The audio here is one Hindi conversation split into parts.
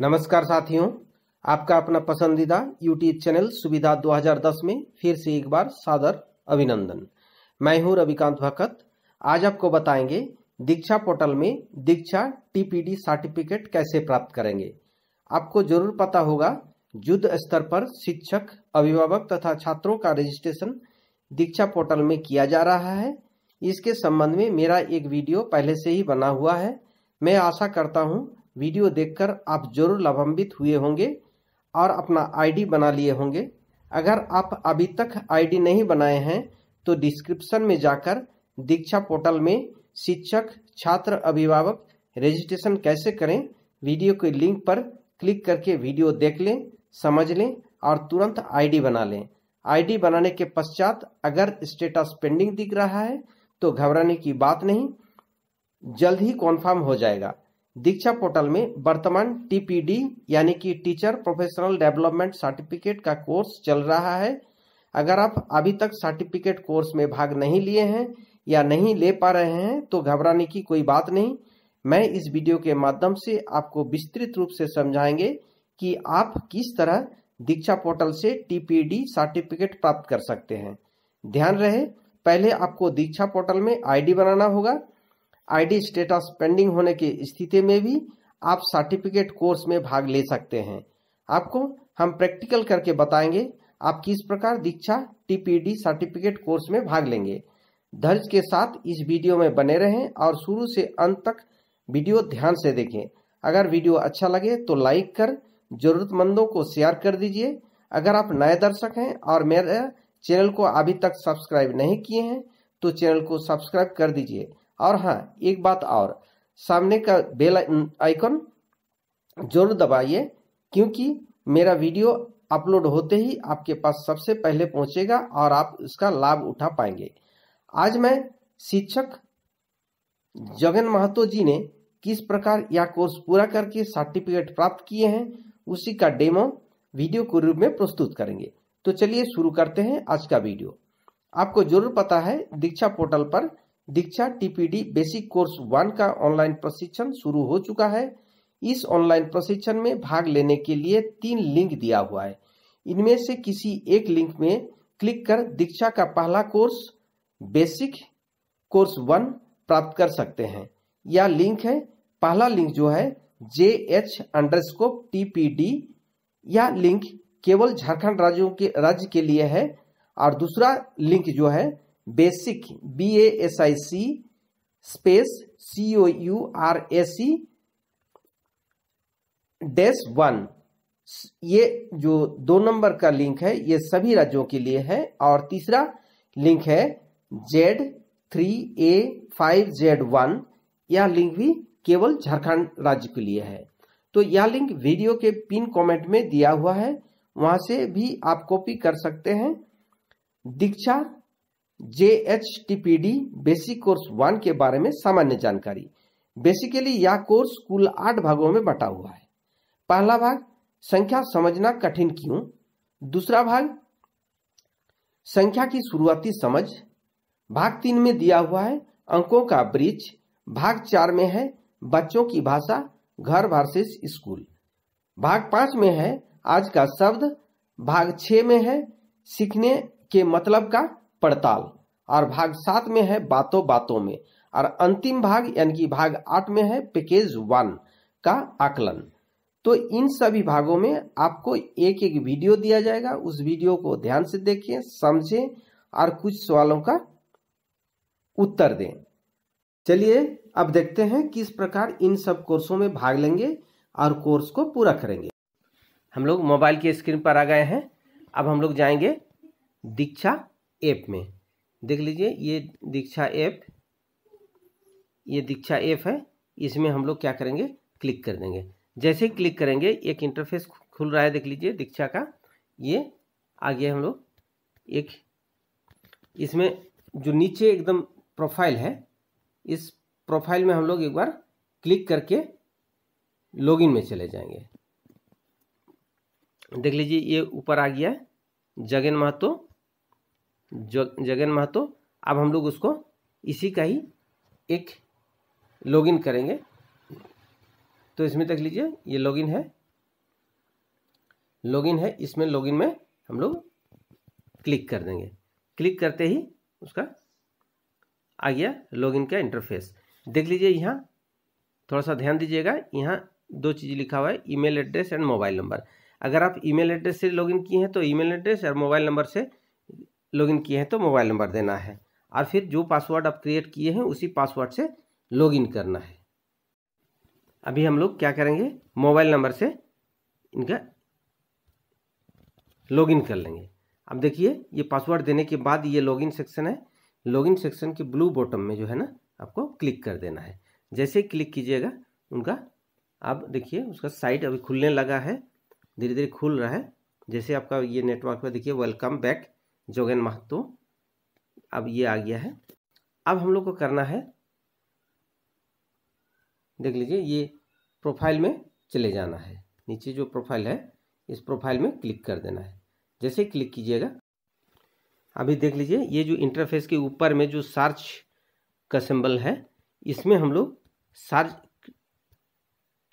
नमस्कार साथियों आपका अपना पसंदीदा यूट्यूब चैनल सुविधा 2010 में फिर से एक बार सादर अभिनंदन मैं हूं रविकांत भकत आज आपको बताएंगे दीक्षा पोर्टल में दीक्षा टीपीडी सर्टिफिकेट कैसे प्राप्त करेंगे आपको जरूर पता होगा युद्ध स्तर पर शिक्षक अभिभावक तथा छात्रों का रजिस्ट्रेशन दीक्षा पोर्टल में किया जा रहा है इसके संबंध में मेरा एक वीडियो पहले से ही बना हुआ है मैं आशा करता हूँ वीडियो देखकर आप जरूर लाभान्वित हुए होंगे और अपना आईडी बना लिए होंगे अगर आप अभी तक आईडी नहीं बनाए हैं तो डिस्क्रिप्शन में जाकर दीक्षा पोर्टल में शिक्षक छात्र अभिभावक रजिस्ट्रेशन कैसे करें वीडियो के लिंक पर क्लिक करके वीडियो देख लें समझ लें और तुरंत आईडी बना लें आईडी बनाने के पश्चात अगर स्टेटस पेंडिंग दिख रहा है तो घबराने की बात नहीं जल्द ही कॉन्फर्म हो जाएगा दीक्षा पोर्टल में वर्तमान टीपीडी यानी कि टीचर प्रोफेशनल डेवलपमेंट सर्टिफिकेट का कोर्स चल रहा है अगर आप अभी तक सर्टिफिकेट कोर्स में भाग नहीं लिए हैं या नहीं ले पा रहे हैं तो घबराने की कोई बात नहीं मैं इस वीडियो के माध्यम से आपको विस्तृत रूप से समझाएंगे कि आप किस तरह दीक्षा पोर्टल से टीपीडी सर्टिफिकेट प्राप्त कर सकते हैं ध्यान रहे पहले आपको दीक्षा पोर्टल में आईडी बनाना होगा आईडी स्टेटस पेंडिंग होने की स्थिति में भी आप सर्टिफिकेट कोर्स में भाग ले सकते हैं आपको हम प्रैक्टिकल करके बताएंगे आप किस प्रकार दीक्षा टीपीडी सर्टिफिकेट कोर्स में भाग लेंगे धर्ज के साथ इस वीडियो में बने रहें और शुरू से अंत तक वीडियो ध्यान से देखें अगर वीडियो अच्छा लगे तो लाइक कर जरूरतमंदों को शेयर कर दीजिए अगर आप नए दर्शक हैं और मेरे चैनल को अभी तक सब्सक्राइब नहीं किए हैं तो चैनल को सब्सक्राइब कर दीजिए और हाँ एक बात और सामने का बेल आइकन जरूर दबाइए क्योंकि मेरा वीडियो अपलोड होते ही आपके पास सबसे पहले पहुंचेगा और आप इसका लाभ उठा पाएंगे आज मैं शिक्षक जगन महतो जी ने किस प्रकार यह कोर्स पूरा करके सर्टिफिकेट प्राप्त किए हैं उसी का डेमो वीडियो के रूप में प्रस्तुत करेंगे तो चलिए शुरू करते हैं आज का वीडियो आपको जरूर पता है दीक्षा पोर्टल पर Diksha TPD basic course one का ऑनलाइन प्रशिक्षण शुरू हो चुका है इस ऑनलाइन प्रशिक्षण में भाग लेने के लिए तीन लिंक दिया हुआ है इनमें से किसी एक लिंक में क्लिक कर दीक्षा का पहला कोर्स बेसिक कोर्स वन प्राप्त कर सकते हैं यह लिंक है पहला लिंक जो है जे एच अंडरस्कोप टीपीडी यह लिंक केवल झारखंड राज्यों के राज्य के लिए है और दूसरा लिंक जो है basic B A S I C space C O U R A C dash one ये जो दो नंबर का लिंक है ये सभी राज्यों के लिए है और तीसरा लिंक है Z three A five Z one यह लिंक भी केवल झारखंड राज्य के लिए है तो यह लिंक वीडियो के पिन कमेंट में दिया हुआ है वहां से भी आप कॉपी कर सकते हैं Diksha J H basic course one के बारे में सामान्य जानकारी बेसिकली यह कोर्स कुल आठ भागों में बटा हुआ है पहला भाग संख्या समझना कठिन क्यों दूसरा भाग संख्या की शुरुआती समझ भाग तीन में दिया हुआ है अंकों का ब्रिज भाग चार में है बच्चों की भाषा घर वर्सेस स्कूल भाग पांच में है आज का शब्द भाग छ में है सीखने के मतलब का पड़ताल और भाग सात में है बातों बातों में और अंतिम भाग यानी कि भाग आठ में है पैकेज वन का आकलन तो इन सभी भागों में आपको एक एक वीडियो दिया जाएगा उस वीडियो को ध्यान से देखें समझें और कुछ सवालों का उत्तर दें चलिए अब देखते हैं किस प्रकार इन सब कोर्सों में भाग लेंगे और कोर्स को पूरा करेंगे हम लोग मोबाइल के स्क्रीन पर आ गए हैं अब हम लोग जाएंगे दीक्षा एप में देख लीजिए ये दीक्षा ऐप ये दीक्षा ऐप है इसमें हम लोग क्या करेंगे क्लिक कर देंगे जैसे ही क्लिक करेंगे एक इंटरफेस खुल रहा है देख लीजिए दीक्षा का ये आ गया हम लोग एक इसमें जो नीचे एकदम प्रोफाइल है इस प्रोफाइल में हम लोग एक बार क्लिक करके लॉगिन में चले जाएंगे देख लीजिए ये ऊपर आ गया जगन महतो जग जगन महतो अब हम लोग उसको इसी का ही एक लॉगिन करेंगे तो इसमें देख लीजिए ये लॉगिन है लॉगिन है इसमें लॉगिन में हम लोग क्लिक कर देंगे क्लिक करते ही उसका आ गया लॉगिन का इंटरफेस देख लीजिए यहाँ थोड़ा सा ध्यान दीजिएगा यहाँ दो चीज़ लिखा हुआ है email address and mobile number अगर आप ईमेल एड्रेस से लॉगिन किए हैं तो ईमेल एड्रेस और मोबाइल नंबर से लॉगिन किए हैं तो मोबाइल नंबर देना है और फिर जो पासवर्ड आप क्रिएट किए हैं उसी पासवर्ड से लॉगिन करना है अभी हम लोग क्या करेंगे मोबाइल नंबर से इनका लॉगिन कर लेंगे अब देखिए ये पासवर्ड देने के बाद ये लॉगिन सेक्शन है लॉगिन सेक्शन के ब्लू बॉटम में जो है ना आपको क्लिक कर देना है जैसे क्लिक कीजिएगा उनका अब देखिए उसका साइट अभी खुलने लगा है धीरे धीरे खुल रहा है जैसे आपका ये नेटवर्क पर देखिए वेलकम बैक जोगेन महतो अब ये आ गया है अब हम लोग को करना है देख लीजिए ये प्रोफाइल में चले जाना है नीचे जो प्रोफाइल है इस प्रोफाइल में क्लिक कर देना है जैसे क्लिक कीजिएगा अभी देख लीजिए ये जो इंटरफेस के ऊपर में जो सर्च का सिंबल है इसमें हम लोग सर्च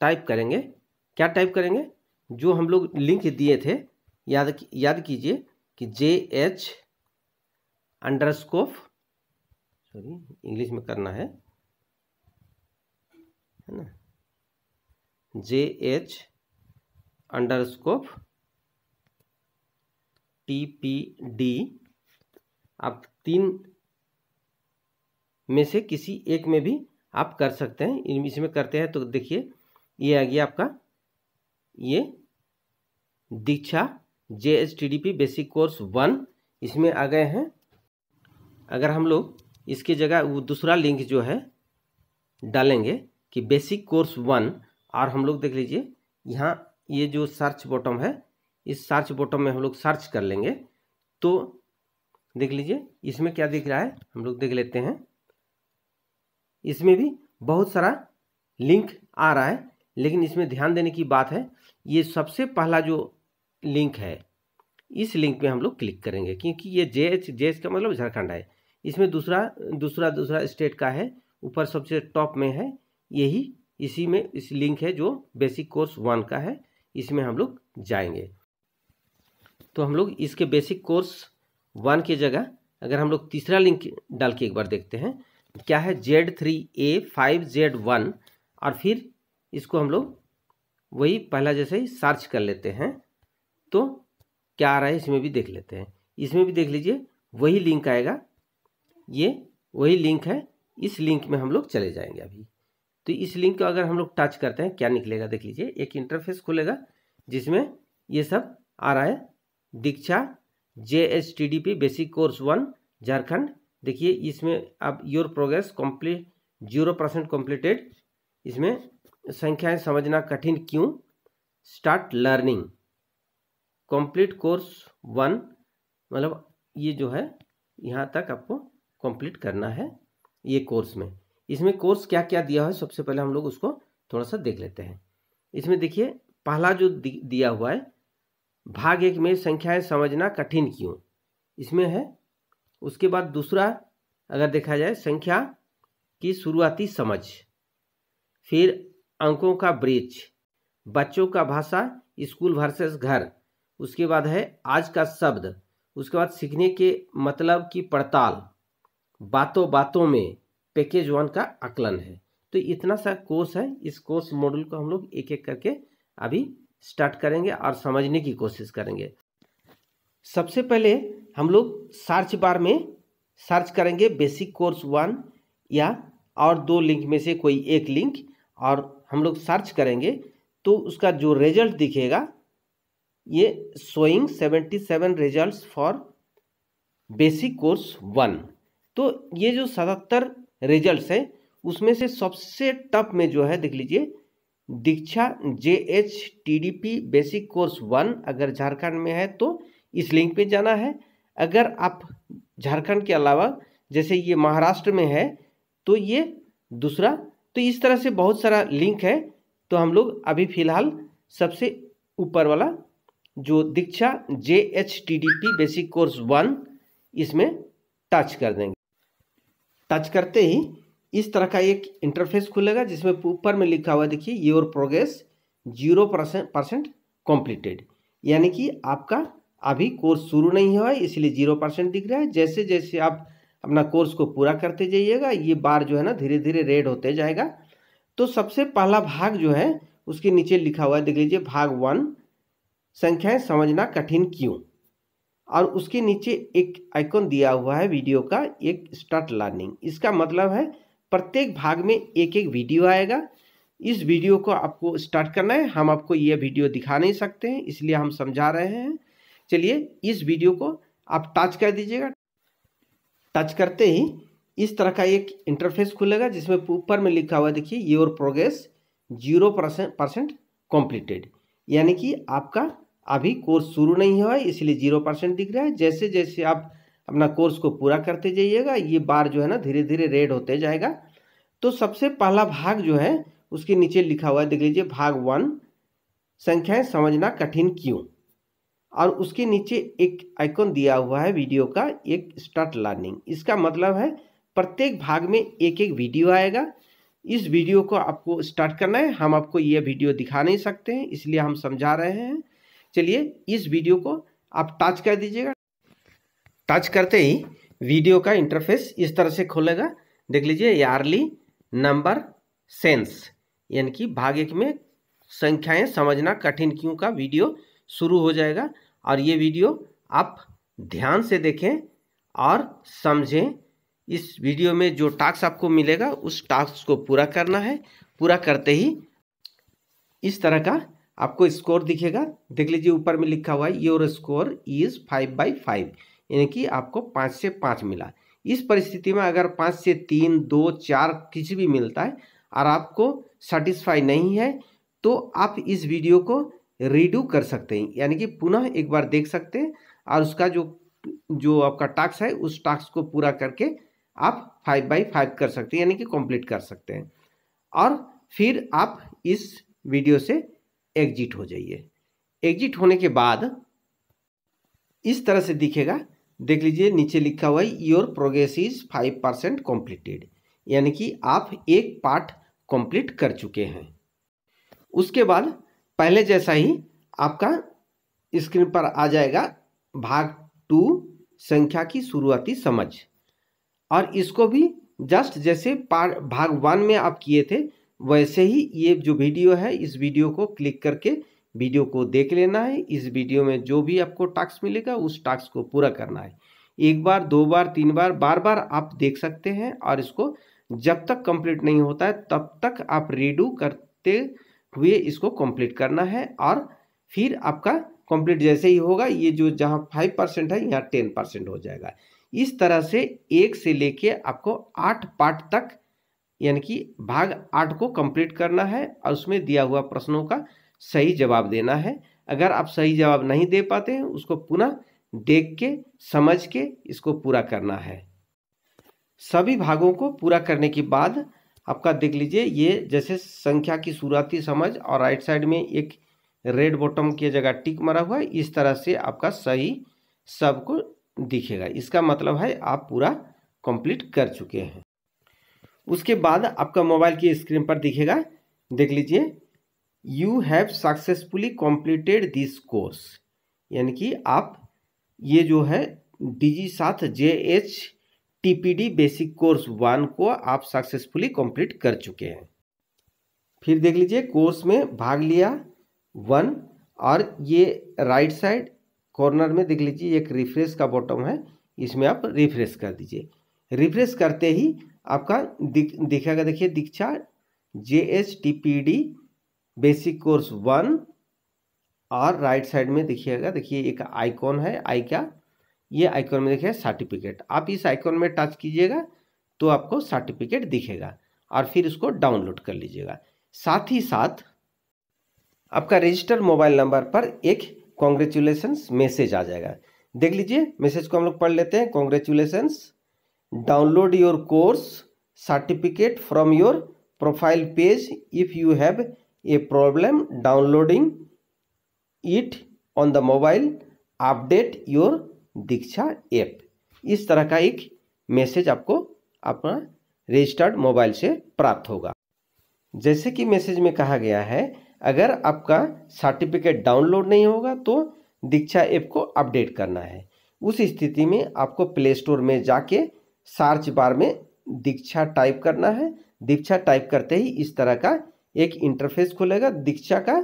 टाइप करेंगे क्या टाइप करेंगे जो हम लोग लिंक दिए थे याद याद कीजिए कि J H underscore sorry English में करना है है ना J H underscore T P D आप तीन में से किसी एक में भी आप कर सकते हैं इसमें करते हैं तो देखिए ये आ गया आपका ये Diksha J S T D P basic course one इसमें आ गए हैं अगर हम लोग इसकी जगह वो दूसरा लिंक जो है डालेंगे कि बेसिक कोर्स वन और हम लोग देख लीजिए यहाँ ये जो सर्च बॉटम है इस सर्च बॉटम में हम लोग सर्च कर लेंगे तो देख लीजिए इसमें क्या दिख रहा है हम लोग देख लेते हैं इसमें भी बहुत सारा लिंक आ रहा है लेकिन इसमें ध्यान देने की बात है ये सबसे पहला जो लिंक है इस लिंक में हम लोग क्लिक करेंगे क्योंकि ये जे एच जे एच का मतलब झारखंड है इसमें दूसरा दूसरा दूसरा स्टेट का है ऊपर सबसे टॉप में है यही इसी में इस लिंक है जो बेसिक कोर्स वन का है इसमें हम लोग जाएंगे तो हम लोग इसके बेसिक कोर्स वन की जगह अगर हम लोग तीसरा लिंक डाल के एक बार देखते हैं क्या है Z three A five Z one और फिर इसको हम लोग वही पहला जैसे ही सर्च कर लेते हैं तो क्या आ रहा है इसमें भी देख लेते हैं इसमें भी देख लीजिए वही लिंक आएगा ये वही लिंक है इस लिंक में हम लोग चले जाएंगे अभी तो इस लिंक को अगर हम लोग टच करते हैं क्या निकलेगा देख लीजिए एक इंटरफेस खुलेगा जिसमें ये सब आ रहा है Diksha J S T D P basic course one Jharkhand देखिए इसमें अब your progress complete zero percent completed इसमें संख्याएं समझना कठिन क्यों start learning complete course one मतलब ये जो है यहाँ तक आपको कंप्लीट करना है ये कोर्स में इसमें कोर्स क्या क्या दिया है सबसे पहले हम लोग उसको थोड़ा सा देख लेते हैं इसमें देखिए पहला जो दिया हुआ है भाग एक में संख्याएं समझना कठिन क्यों इसमें है उसके बाद दूसरा अगर देखा जाए संख्या की शुरुआती समझ फिर अंकों का ब्रिज बच्चों का भाषा स्कूल वर्सेस घर उसके बाद है आज का शब्द उसके बाद सीखने के मतलब की पड़ताल बातों बातों में पैकेज वन का आकलन है तो इतना सा कोर्स है इस कोर्स मॉड्यूल को हम लोग एक एक करके अभी स्टार्ट करेंगे और समझने की कोशिश करेंगे सबसे पहले हम लोग सर्च बार में सर्च करेंगे बेसिक कोर्स वन या और दो लिंक में से कोई एक लिंक और हम लोग सर्च करेंगे तो उसका जो रिजल्ट दिखेगा ये showing seventy seven result for basic course one तो ये जो सतहत्तर रिजल्ट हैं उसमें से सबसे टफ में जो है देख लीजिए Diksha J H T D P basic course one अगर झारखंड में है तो इस लिंक पे जाना है अगर आप झारखंड के अलावा जैसे ये महाराष्ट्र में है तो ये दूसरा तो इस तरह से बहुत सारा लिंक है तो हम लोग अभी फ़िलहाल सबसे ऊपर वाला जो Diksha J H T D P basic course one इसमें टच कर देंगे टच करते ही इस तरह का एक इंटरफेस खुलेगा जिसमें ऊपर में लिखा हुआ देखिए your progress zero percent completed यानी कि आपका अभी कोर्स शुरू नहीं हुआ है इसलिए जीरो परसेंट दिख रहा है जैसे जैसे आप अपना कोर्स को पूरा करते जाइएगा ये बार जो है ना धीरे धीरे रेड होते जाएगा तो सबसे पहला भाग जो है उसके नीचे लिखा हुआ है देख लीजिए भाग वन संख्याएं समझना कठिन क्यों और उसके नीचे एक आइकॉन दिया हुआ है वीडियो का एक स्टार्ट लर्निंग इसका मतलब है प्रत्येक भाग में एक एक वीडियो आएगा इस वीडियो को आपको स्टार्ट करना है हम आपको ये वीडियो दिखा नहीं सकते हैं इसलिए हम समझा रहे हैं चलिए इस वीडियो को आप टच कर दीजिएगा टच करते ही इस तरह का एक इंटरफेस खुलेगा जिसमें ऊपर में लिखा हुआ देखिए your progress zero percent completed यानी कि आपका अभी कोर्स शुरू नहीं हुआ है इसलिए जीरो परसेंट दिख रहा है जैसे जैसे आप अपना कोर्स को पूरा करते जाइएगा ये बार जो है ना धीरे धीरे रेड होते जाएगा तो सबसे पहला भाग जो है उसके नीचे लिखा हुआ है देख लीजिए भाग वन संख्याएं समझना कठिन क्यों और उसके नीचे एक आइकॉन दिया हुआ है वीडियो का एक स्टार्ट लर्निंग इसका मतलब है प्रत्येक भाग में एक एक वीडियो आएगा इस वीडियो को आपको स्टार्ट करना है हम आपको ये वीडियो दिखा नहीं सकते हैं इसलिए हम समझा रहे हैं चलिए इस वीडियो को आप टच कर दीजिएगा टच करते ही वीडियो का इंटरफेस इस तरह से खोलेगा देख लीजिए यारली नंबर सेंस यानी कि भाग एक में संख्याएं समझना कठिन क्यों का वीडियो शुरू हो जाएगा और ये वीडियो आप ध्यान से देखें और समझें इस वीडियो में जो टास्क आपको मिलेगा उस टास्क को पूरा करना है पूरा करते ही इस तरह का आपको स्कोर दिखेगा देख लीजिए ऊपर में लिखा हुआ है your score is five by five यानी कि आपको पाँच से पाँच मिला इस परिस्थिति में अगर पाँच से तीन दो चार किसी भी मिलता है और आपको सेटिस्फाई नहीं है तो आप इस वीडियो को रीडू कर सकते हैं यानी कि पुनः एक बार देख सकते हैं और उसका जो जो आपका टास्क है उस टास्क को पूरा करके आप फाइव बाई फाइव कर सकते हैं यानी कि कंप्लीट कर सकते हैं और फिर आप इस वीडियो से एग्जिट हो जाइए एग्जिट होने के बाद इस तरह से दिखेगा देख लीजिए नीचे लिखा हुआ है your progress is five percent completed यानी कि आप एक पार्ट कंप्लीट कर चुके हैं उसके बाद पहले जैसा ही आपका स्क्रीन पर आ जाएगा भाग टू संख्या की शुरुआती समझ और इसको भी जस्ट जैसे पार्ट भाग वन में आप किए थे वैसे ही ये जो वीडियो है इस वीडियो को क्लिक करके वीडियो को देख लेना है इस वीडियो में जो भी आपको टास्क मिलेगा उस टास्क को पूरा करना है एक बार दो बार तीन बार बार बार आप देख सकते हैं और इसको जब तक कंप्लीट नहीं होता है तब तक आप रीडू करते हुए इसको कंप्लीट करना है और फिर आपका कंप्लीट जैसे ही होगा ये जो जहाँ फाइव परसेंट है यहाँ टेन परसेंट हो जाएगा इस तरह से एक से लेके आपको आठ पार्ट तक यानी कि भाग आठ को कंप्लीट करना है और उसमें दिया हुआ प्रश्नों का सही जवाब देना है अगर आप सही जवाब नहीं दे पाते हैं उसको पुनः देख के समझ के इसको पूरा करना है सभी भागों को पूरा करने के बाद आपका देख लीजिए ये जैसे संख्या की शुरुआती समझ और राइट साइड में एक रेड बॉटम की जगह टिक मरा हुआ है इस तरह से आपका सही सबको दिखेगा इसका मतलब है आप पूरा कंप्लीट कर चुके हैं उसके बाद आपका मोबाइल की स्क्रीन पर दिखेगा देख लीजिए you have successfully completed this course यानी कि आप ये जो है डी साथ J H T P D basic course one को आप सक्सेसफुली कंप्लीट कर चुके हैं फिर देख लीजिए कोर्स में भाग लिया वन और ये राइट साइड कॉर्नर में देख लीजिए एक रिफ्रेश का बॉटम है इसमें आप रिफ्रेश कर दीजिए रिफ्रेश करते ही आपका दिख दिखेगा देखिए Diksha J H T P D basic course one और राइट साइड में देखिएगा देखिए एक आइकॉन है आई का ये आइकॉन में देखिए सर्टिफिकेट आप इस आइकॉन में टच कीजिएगा तो आपको सर्टिफिकेट दिखेगा और फिर उसको डाउनलोड कर लीजिएगा साथ ही साथ आपका रजिस्टर्ड मोबाइल नंबर पर एक कॉन्ग्रेचुलेसन्स मैसेज आ जाएगा देख लीजिए मैसेज को हम लोग पढ़ लेते हैं congratulations download your course certificate from your profile page if you have a problem downloading it on the mobile update your Diksha app इस तरह का एक मैसेज आपको अपना रजिस्टर्ड मोबाइल से प्राप्त होगा जैसे कि मैसेज में कहा गया है अगर आपका सर्टिफिकेट डाउनलोड नहीं होगा तो दीक्षा ऐप को अपडेट करना है उस स्थिति में आपको प्ले स्टोर में जाके सार्च बार में दीक्षा टाइप करना है दीक्षा टाइप करते ही इस तरह का एक इंटरफेस खुलेगा दीक्षा का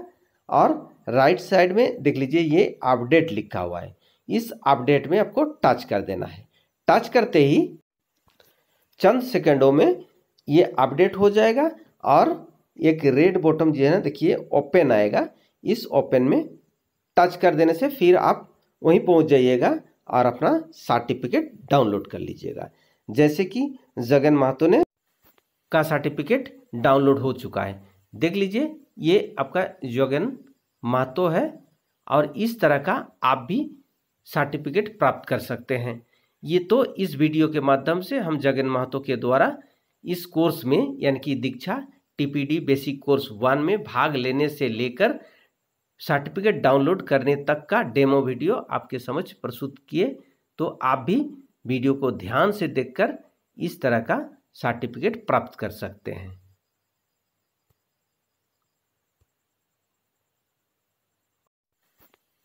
और राइट साइड में देख लीजिए ये अपडेट लिखा हुआ है इस अपडेट में आपको टच कर देना है टच करते ही चंद सेकंडों में ये अपडेट हो जाएगा और एक रेड बॉटम जो है ना देखिए ओपन आएगा इस ओपन में टच कर देने से फिर आप वहीं पहुंच जाइएगा और अपना सर्टिफिकेट डाउनलोड कर लीजिएगा जैसे कि जगन महतो ने का सर्टिफिकेट डाउनलोड हो चुका है देख लीजिए ये आपका जगन महतो है और इस तरह का आप भी सर्टिफिकेट प्राप्त कर सकते हैं ये तो इस वीडियो के माध्यम से हम जगन महतो के द्वारा इस कोर्स में यानी कि Diksha TPD basic course one में भाग लेने से लेकर सर्टिफिकेट डाउनलोड करने तक का डेमो वीडियो आपके समझ प्रस्तुत किए तो आप भी वीडियो को ध्यान से देखकर इस तरह का सर्टिफिकेट प्राप्त कर सकते हैं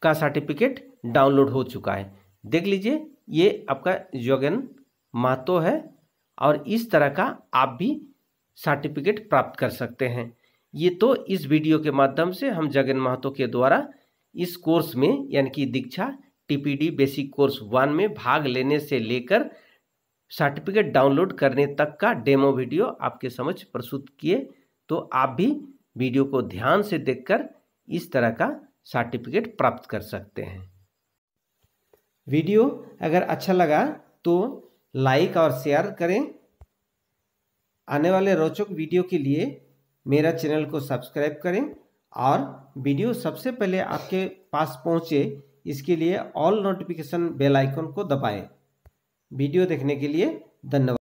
का सर्टिफिकेट डाउनलोड हो चुका है देख लीजिए ये आपका योगेन महतो है और इस तरह का आप भी सर्टिफिकेट प्राप्त कर सकते हैं ये तो इस वीडियो के माध्यम से हम जगन महतो के द्वारा इस कोर्स में यानी कि Diksha TPD basic course one में भाग लेने से लेकर सर्टिफिकेट डाउनलोड करने तक का डेमो वीडियो आपके समझ प्रस्तुत किए तो आप भी वीडियो को ध्यान से देखकर इस तरह का सर्टिफिकेट प्राप्त कर सकते हैं वीडियो अगर अच्छा लगा तो लाइक और शेयर करें आने वाले रोचक वीडियो के लिए मेरा चैनल को सब्सक्राइब करें और वीडियो सबसे पहले आपके पास पहुँचे इसके लिए ऑल नोटिफिकेशन बेल आइकन को दबाएं वीडियो देखने के लिए धन्यवाद